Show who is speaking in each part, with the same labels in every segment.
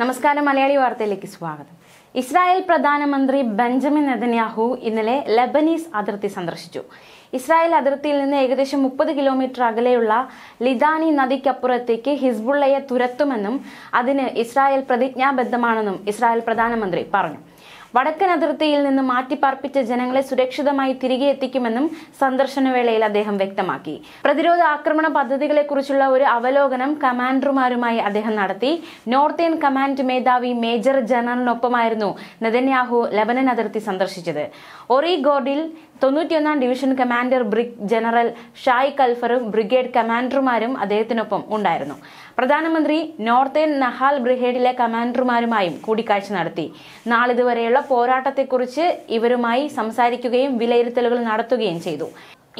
Speaker 1: നമസ്കാരം മലയാളി വാർത്തയിലേക്ക് സ്വാഗതം ഇസ്രായേൽ പ്രധാനമന്ത്രി ബെഞ്ചമിൻ നെതന്യാഹു ഇന്നലെ ലബനീസ് അതിർത്തി സന്ദർശിച്ചു ഇസ്രായേൽ അതിർത്തിയിൽ നിന്ന് ഏകദേശം മുപ്പത് കിലോമീറ്റർ അകലെയുള്ള ലിദാനി നദിക്കപ്പുറത്തേക്ക് ഹിസ്ബുള്ളയെ തുരത്തുമെന്നും അതിന് ഇസ്രായേൽ പ്രതിജ്ഞാബദ്ധമാണെന്നും ഇസ്രായേൽ പ്രധാനമന്ത്രി പറഞ്ഞു വടക്കൻ അതിർത്തിയിൽ നിന്ന് മാറ്റിപ്പാർപ്പിച്ച ജനങ്ങളെ സുരക്ഷിതമായി തിരികെ എത്തിക്കുമെന്നും സന്ദർശനവേളയിൽ അദ്ദേഹം വ്യക്തമാക്കി പ്രതിരോധ ആക്രമണ പദ്ധതികളെക്കുറിച്ചുള്ള ഒരു അവലോകനം കമാൻഡർമാരുമായി അദ്ദേഹം നടത്തി നോർത്തേൺ കമാൻഡ് മേധാവി മേജർ ജനറലിനൊപ്പമായിരുന്നു നെതന്യാഹു ലബനൻ അതിർത്തി സന്ദർശിച്ചത് ഒറി ഗോർഡിൽ തൊണ്ണൂറ്റിയൊന്നാം division commander brig general Shai കൽഫറും ബ്രിഗേഡ് കമാൻഡർമാരും അദ്ദേഹത്തിനൊപ്പം ഉണ്ടായിരുന്നു പ്രധാനമന്ത്രി നോർത്തേൺ നഹാൽ ബ്രിഗേഡിലെ കമാൻഡർമാരുമായും കൂടിക്കാഴ്ച നടത്തി നാളിതുവരെയുള്ള പോരാട്ടത്തെക്കുറിച്ച് ഇവരുമായി സംസാരിക്കുകയും വിലയിരുത്തലുകൾ നടത്തുകയും ചെയ്തു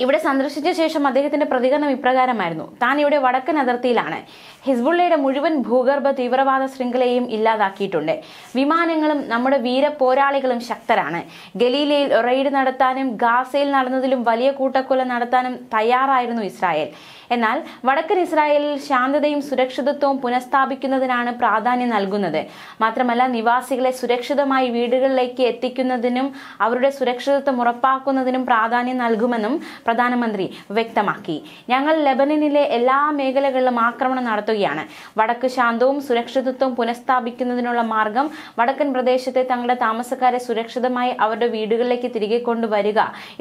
Speaker 1: ഇവിടെ സന്ദർശിച്ച ശേഷം അദ്ദേഹത്തിന്റെ പ്രതികരണം ഇപ്രകാരമായിരുന്നു താൻ ഇവിടെ വടക്കൻ അതിർത്തിയിലാണ് ഹിസ്ബുള്ളയുടെ മുഴുവൻ ഭൂഗർഭ തീവ്രവാദ ശൃംഖലയും ഇല്ലാതാക്കിയിട്ടുണ്ട് വിമാനങ്ങളും നമ്മുടെ വീര പോരാളികളും ശക്തരാണ് ഗലീലയിൽ റെയ്ഡ് നടത്താനും ഗാസയിൽ നടന്നതിലും വലിയ കൂട്ടക്കൊല നടത്താനും തയ്യാറായിരുന്നു ഇസ്രായേൽ എന്നാൽ വടക്കൻ ഇസ്രായേലിൽ ശാന്തതയും സുരക്ഷിതത്വവും പുനഃസ്ഥാപിക്കുന്നതിനാണ് പ്രാധാന്യം നൽകുന്നത് മാത്രമല്ല നിവാസികളെ സുരക്ഷിതമായി വീടുകളിലേക്ക് എത്തിക്കുന്നതിനും അവരുടെ സുരക്ഷിതത്വം ഉറപ്പാക്കുന്നതിനും പ്രാധാന്യം നൽകുമെന്നും പ്രധാനമന്ത്രി വ്യക്തമാക്കി ഞങ്ങൾ ലെബനനിലെ എല്ലാ മേഖലകളിലും ആക്രമണം നടത്തുകയാണ് വടക്ക് ശാന്തവും സുരക്ഷിതത്വവും പുനഃസ്ഥാപിക്കുന്നതിനുള്ള മാർഗം വടക്കൻ പ്രദേശത്തെ തങ്ങളുടെ താമസക്കാരെ സുരക്ഷിതമായി അവരുടെ വീടുകളിലേക്ക് തിരികെ കൊണ്ടുവരിക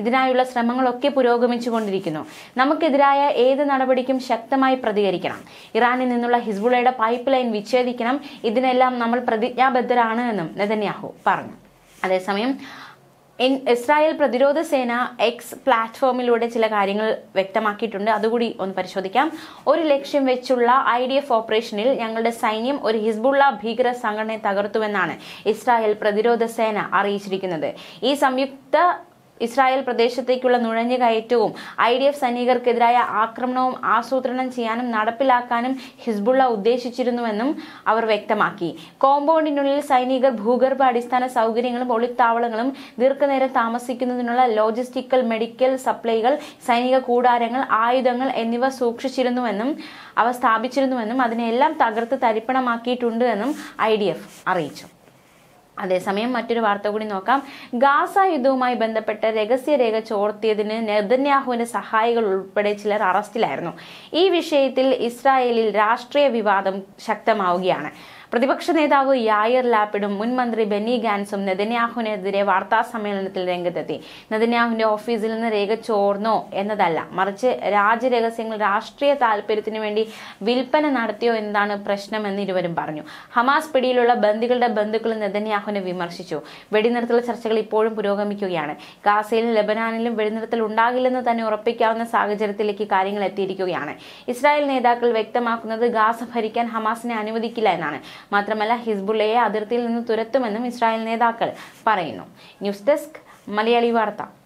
Speaker 1: ഇതിനായുള്ള ശ്രമങ്ങളൊക്കെ പുരോഗമിച്ചുകൊണ്ടിരിക്കുന്നു നമുക്കെതിരായ ഏത് നടപടിക്കും ശക്തമായി പ്രതികരിക്കണം ഇറാനിൽ നിന്നുള്ള ഹിസ്ബുളയുടെ പൈപ്പ് ലൈൻ വിച്ഛേദിക്കണം ഇതിനെല്ലാം നമ്മൾ പ്രതിജ്ഞാബദ്ധരാണ് എന്നും നെതന്യാഹു പറഞ്ഞു അതേസമയം ഇസ്രായേൽ പ്രതിരോധ സേന എക്സ് പ്ലാറ്റ്ഫോമിലൂടെ ചില കാര്യങ്ങൾ വ്യക്തമാക്കിയിട്ടുണ്ട് അതുകൂടി ഒന്ന് പരിശോധിക്കാം ഒരു ലക്ഷ്യം വെച്ചുള്ള ഐ ഡി എഫ് ഓപ്പറേഷനിൽ ഞങ്ങളുടെ സൈന്യം ഒരു ഹിസ്ബുള്ള ഭീകര സംഘടനയെ തകർത്തുവെന്നാണ് ഇസ്രായേൽ പ്രതിരോധ സേന അറിയിച്ചിരിക്കുന്നത് ഈ സംയുക്ത ഇസ്രായേൽ പ്രദേശത്തേക്കുള്ള നുഴഞ്ഞുകയറ്റവും ഐ ഡി എഫ് സൈനികർക്കെതിരായ ആക്രമണവും ആസൂത്രണം ചെയ്യാനും നടപ്പിലാക്കാനും ഹിസ്ബുള്ള ഉദ്ദേശിച്ചിരുന്നുവെന്നും അവർ വ്യക്തമാക്കി കോമ്പൗണ്ടിനുള്ളിൽ സൈനികർ ഭൂഗർഭ അടിസ്ഥാന സൗകര്യങ്ങളും ഒളിത്താവളങ്ങളും ദീർഘനേരം താമസിക്കുന്നതിനുള്ള ലോജിസ്റ്റിക്കൽ മെഡിക്കൽ സപ്ലൈകൾ സൈനിക കൂടാരങ്ങൾ ആയുധങ്ങൾ എന്നിവ സൂക്ഷിച്ചിരുന്നുവെന്നും അവ സ്ഥാപിച്ചിരുന്നുവെന്നും അതിനെല്ലാം തകർത്ത് തരിപ്പണമാക്കിയിട്ടുണ്ട് എന്നും ഐ ഡി എഫ് അറിയിച്ചു അതേസമയം മറ്റൊരു വാർത്ത കൂടി നോക്കാം ഗാസ യുദ്ധവുമായി ബന്ധപ്പെട്ട് രഹസ്യരേഖ ചോർത്തിയതിന് നെതന്യാഹുവിന്റെ സഹായികൾ ഉൾപ്പെടെ ചിലർ അറസ്റ്റിലായിരുന്നു ഈ വിഷയത്തിൽ ഇസ്രായേലിൽ രാഷ്ട്രീയ വിവാദം ശക്തമാവുകയാണ് പ്രതിപക്ഷ നേതാവ് യായർ ലാപ്പിഡും മുൻ മന്ത്രി ബെന്നി ഗാൻസും നെതന്യാഹുവിനെതിരെ വാർത്താ സമ്മേളനത്തിൽ രംഗത്തെത്തി നെതന്യാഹുവിന്റെ ഓഫീസിൽ നിന്ന് രേഖ ചോർന്നോ എന്നതല്ല മറിച്ച് രാജ്യരഹസ്യങ്ങൾ രാഷ്ട്രീയ താല്പര്യത്തിന് വേണ്ടി വിൽപ്പന നടത്തിയോ എന്നതാണ് പ്രശ്നമെന്ന് ഇരുവരും പറഞ്ഞു ഹമാസ് പിടിയിലുള്ള ബന്ധുക്കളുടെ ബന്ധുക്കൾ നെതന്യാഹുവിനെ വിമർശിച്ചു വെടിനിർത്തൽ ചർച്ചകൾ ഇപ്പോഴും പുരോഗമിക്കുകയാണ് ഗാസയിലും ലബനാനിലും വെടിനിർത്തൽ ഉണ്ടാകില്ലെന്ന് തന്നെ ഉറപ്പിക്കാവുന്ന സാഹചര്യത്തിലേക്ക് കാര്യങ്ങൾ എത്തിയിരിക്കുകയാണ് ഇസ്രായേൽ നേതാക്കൾ വ്യക്തമാക്കുന്നത് ഗാസ ഭരിക്കാൻ ഹമാസിനെ അനുവദിക്കില്ല എന്നാണ് മാത്രമല്ല ഹിസ്ബുള്ളയെ അതിർത്തിയിൽ നിന്ന് തുരത്തുമെന്നും ഇസ്രായേൽ നേതാക്കൾ പറയുന്നു ന്യൂസ് ഡെസ്ക് മലയാളി വാർത്ത